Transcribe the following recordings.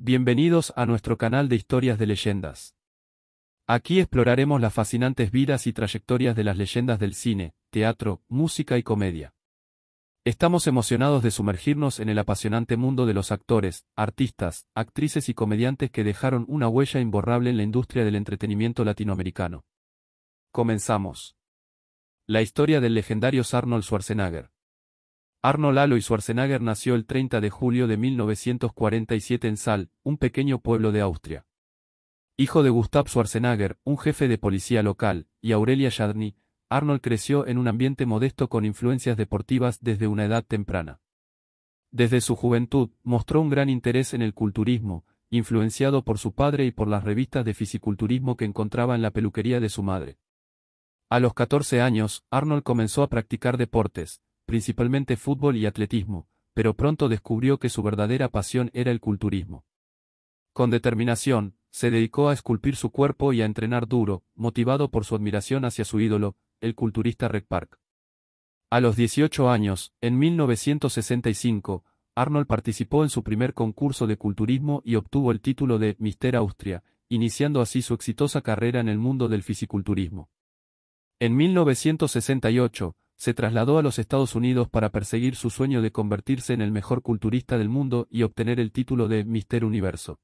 Bienvenidos a nuestro canal de historias de leyendas. Aquí exploraremos las fascinantes vidas y trayectorias de las leyendas del cine, teatro, música y comedia. Estamos emocionados de sumergirnos en el apasionante mundo de los actores, artistas, actrices y comediantes que dejaron una huella imborrable en la industria del entretenimiento latinoamericano. Comenzamos. La historia del legendario Arnold Schwarzenegger. Arnold Lalo y Schwarzenegger nació el 30 de julio de 1947 en Sal, un pequeño pueblo de Austria. Hijo de Gustav Schwarzenegger, un jefe de policía local, y Aurelia Yadny, Arnold creció en un ambiente modesto con influencias deportivas desde una edad temprana. Desde su juventud, mostró un gran interés en el culturismo, influenciado por su padre y por las revistas de fisiculturismo que encontraba en la peluquería de su madre. A los 14 años, Arnold comenzó a practicar deportes, principalmente fútbol y atletismo, pero pronto descubrió que su verdadera pasión era el culturismo. Con determinación, se dedicó a esculpir su cuerpo y a entrenar duro, motivado por su admiración hacia su ídolo, el culturista Reg Park. A los 18 años, en 1965, Arnold participó en su primer concurso de culturismo y obtuvo el título de Mister Austria, iniciando así su exitosa carrera en el mundo del fisiculturismo. En 1968, se trasladó a los Estados Unidos para perseguir su sueño de convertirse en el mejor culturista del mundo y obtener el título de Mister Universo.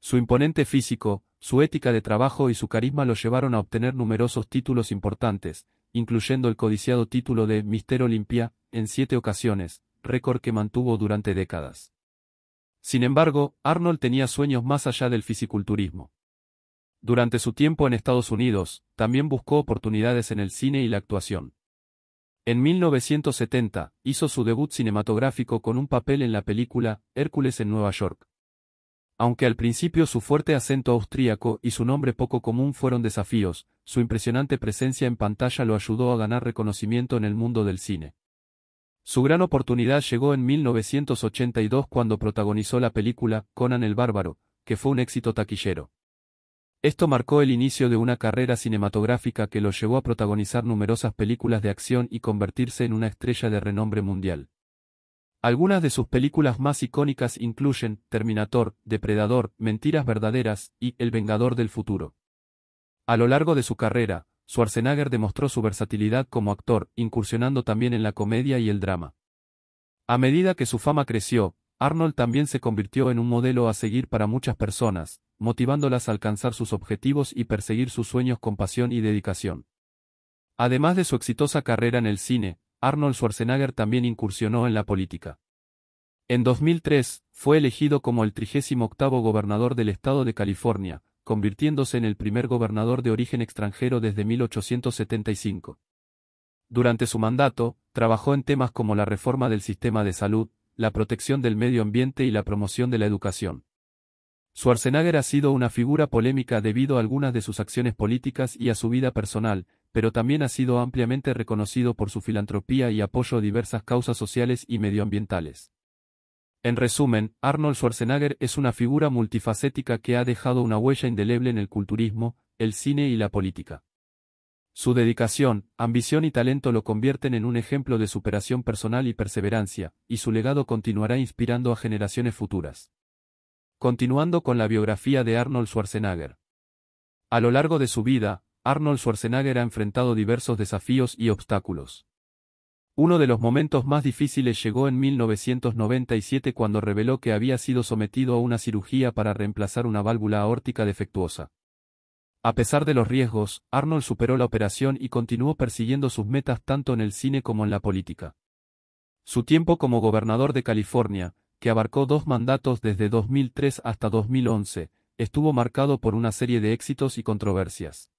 Su imponente físico, su ética de trabajo y su carisma lo llevaron a obtener numerosos títulos importantes, incluyendo el codiciado título de Mister Olimpia, en siete ocasiones, récord que mantuvo durante décadas. Sin embargo, Arnold tenía sueños más allá del fisiculturismo. Durante su tiempo en Estados Unidos, también buscó oportunidades en el cine y la actuación. En 1970, hizo su debut cinematográfico con un papel en la película Hércules en Nueva York. Aunque al principio su fuerte acento austríaco y su nombre poco común fueron desafíos, su impresionante presencia en pantalla lo ayudó a ganar reconocimiento en el mundo del cine. Su gran oportunidad llegó en 1982 cuando protagonizó la película Conan el Bárbaro, que fue un éxito taquillero. Esto marcó el inicio de una carrera cinematográfica que lo llevó a protagonizar numerosas películas de acción y convertirse en una estrella de renombre mundial. Algunas de sus películas más icónicas incluyen Terminator, Depredador, Mentiras Verdaderas y El Vengador del Futuro. A lo largo de su carrera, Schwarzenegger demostró su versatilidad como actor, incursionando también en la comedia y el drama. A medida que su fama creció, Arnold también se convirtió en un modelo a seguir para muchas personas, motivándolas a alcanzar sus objetivos y perseguir sus sueños con pasión y dedicación. Además de su exitosa carrera en el cine, Arnold Schwarzenegger también incursionó en la política. En 2003, fue elegido como el 38 gobernador del estado de California, convirtiéndose en el primer gobernador de origen extranjero desde 1875. Durante su mandato, trabajó en temas como la reforma del sistema de salud, la protección del medio ambiente y la promoción de la educación. Schwarzenegger ha sido una figura polémica debido a algunas de sus acciones políticas y a su vida personal, pero también ha sido ampliamente reconocido por su filantropía y apoyo a diversas causas sociales y medioambientales. En resumen, Arnold Schwarzenegger es una figura multifacética que ha dejado una huella indeleble en el culturismo, el cine y la política. Su dedicación, ambición y talento lo convierten en un ejemplo de superación personal y perseverancia, y su legado continuará inspirando a generaciones futuras. Continuando con la biografía de Arnold Schwarzenegger. A lo largo de su vida, Arnold Schwarzenegger ha enfrentado diversos desafíos y obstáculos. Uno de los momentos más difíciles llegó en 1997 cuando reveló que había sido sometido a una cirugía para reemplazar una válvula aórtica defectuosa. A pesar de los riesgos, Arnold superó la operación y continuó persiguiendo sus metas tanto en el cine como en la política. Su tiempo como gobernador de California, que abarcó dos mandatos desde 2003 hasta 2011, estuvo marcado por una serie de éxitos y controversias.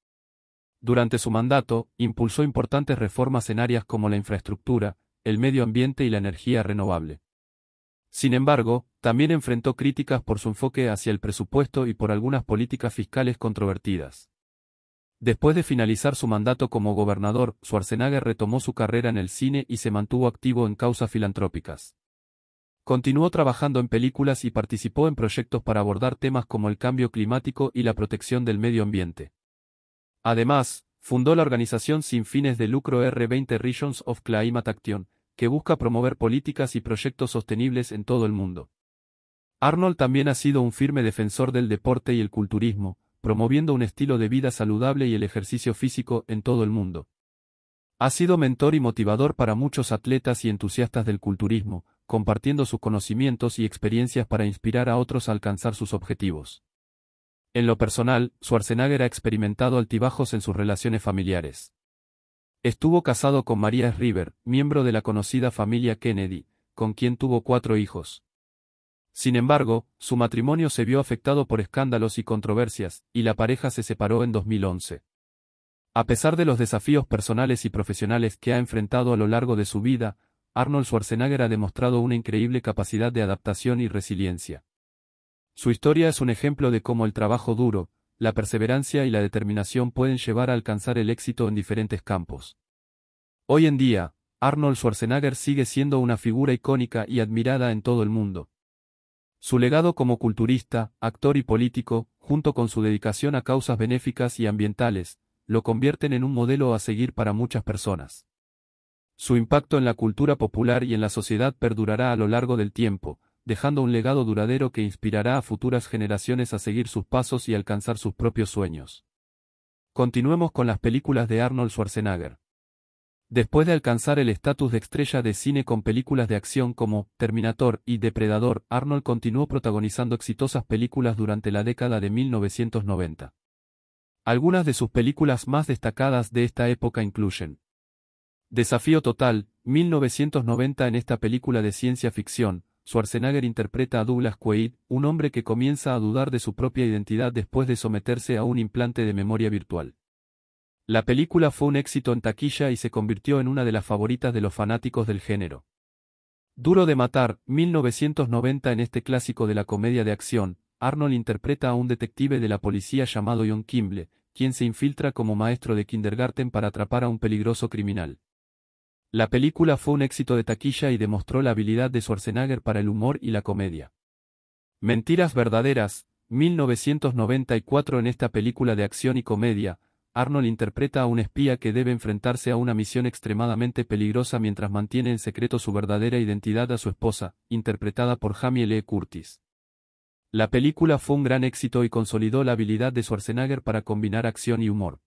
Durante su mandato, impulsó importantes reformas en áreas como la infraestructura, el medio ambiente y la energía renovable. Sin embargo, también enfrentó críticas por su enfoque hacia el presupuesto y por algunas políticas fiscales controvertidas. Después de finalizar su mandato como gobernador, Schwarzenegger retomó su carrera en el cine y se mantuvo activo en causas filantrópicas. Continuó trabajando en películas y participó en proyectos para abordar temas como el cambio climático y la protección del medio ambiente. Además, fundó la organización sin fines de lucro R20 Regions of Climate Action, que busca promover políticas y proyectos sostenibles en todo el mundo. Arnold también ha sido un firme defensor del deporte y el culturismo, promoviendo un estilo de vida saludable y el ejercicio físico en todo el mundo. Ha sido mentor y motivador para muchos atletas y entusiastas del culturismo, compartiendo sus conocimientos y experiencias para inspirar a otros a alcanzar sus objetivos. En lo personal, Schwarzenegger ha experimentado altibajos en sus relaciones familiares. Estuvo casado con María River, miembro de la conocida familia Kennedy, con quien tuvo cuatro hijos. Sin embargo, su matrimonio se vio afectado por escándalos y controversias, y la pareja se separó en 2011. A pesar de los desafíos personales y profesionales que ha enfrentado a lo largo de su vida, Arnold Schwarzenegger ha demostrado una increíble capacidad de adaptación y resiliencia. Su historia es un ejemplo de cómo el trabajo duro, la perseverancia y la determinación pueden llevar a alcanzar el éxito en diferentes campos. Hoy en día, Arnold Schwarzenegger sigue siendo una figura icónica y admirada en todo el mundo. Su legado como culturista, actor y político, junto con su dedicación a causas benéficas y ambientales, lo convierten en un modelo a seguir para muchas personas. Su impacto en la cultura popular y en la sociedad perdurará a lo largo del tiempo, dejando un legado duradero que inspirará a futuras generaciones a seguir sus pasos y alcanzar sus propios sueños. Continuemos con las películas de Arnold Schwarzenegger. Después de alcanzar el estatus de estrella de cine con películas de acción como Terminator y Depredador, Arnold continuó protagonizando exitosas películas durante la década de 1990. Algunas de sus películas más destacadas de esta época incluyen Desafío Total, 1990 En esta película de ciencia ficción, Schwarzenegger interpreta a Douglas Quaid, un hombre que comienza a dudar de su propia identidad después de someterse a un implante de memoria virtual. La película fue un éxito en taquilla y se convirtió en una de las favoritas de los fanáticos del género. Duro de Matar, 1990 En este clásico de la comedia de acción, Arnold interpreta a un detective de la policía llamado John Kimble, quien se infiltra como maestro de kindergarten para atrapar a un peligroso criminal. La película fue un éxito de taquilla y demostró la habilidad de Schwarzenegger para el humor y la comedia. Mentiras verdaderas, 1994 En esta película de acción y comedia, Arnold interpreta a un espía que debe enfrentarse a una misión extremadamente peligrosa mientras mantiene en secreto su verdadera identidad a su esposa, interpretada por Jamie Lee Curtis. La película fue un gran éxito y consolidó la habilidad de Schwarzenegger para combinar acción y humor.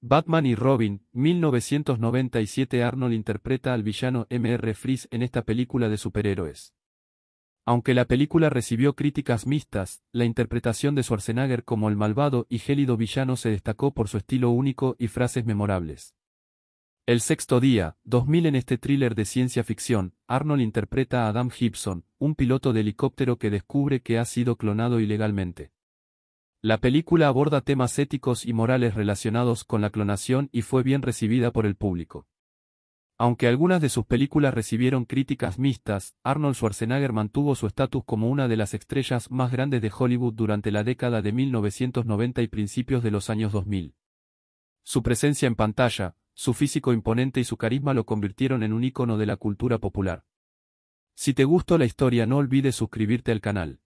Batman y Robin, 1997 Arnold interpreta al villano M.R. Freeze en esta película de superhéroes. Aunque la película recibió críticas mixtas, la interpretación de Schwarzenegger como el malvado y gélido villano se destacó por su estilo único y frases memorables. El sexto día, 2000 en este thriller de ciencia ficción, Arnold interpreta a Adam Gibson, un piloto de helicóptero que descubre que ha sido clonado ilegalmente. La película aborda temas éticos y morales relacionados con la clonación y fue bien recibida por el público. Aunque algunas de sus películas recibieron críticas mixtas, Arnold Schwarzenegger mantuvo su estatus como una de las estrellas más grandes de Hollywood durante la década de 1990 y principios de los años 2000. Su presencia en pantalla, su físico imponente y su carisma lo convirtieron en un ícono de la cultura popular. Si te gustó la historia no olvides suscribirte al canal.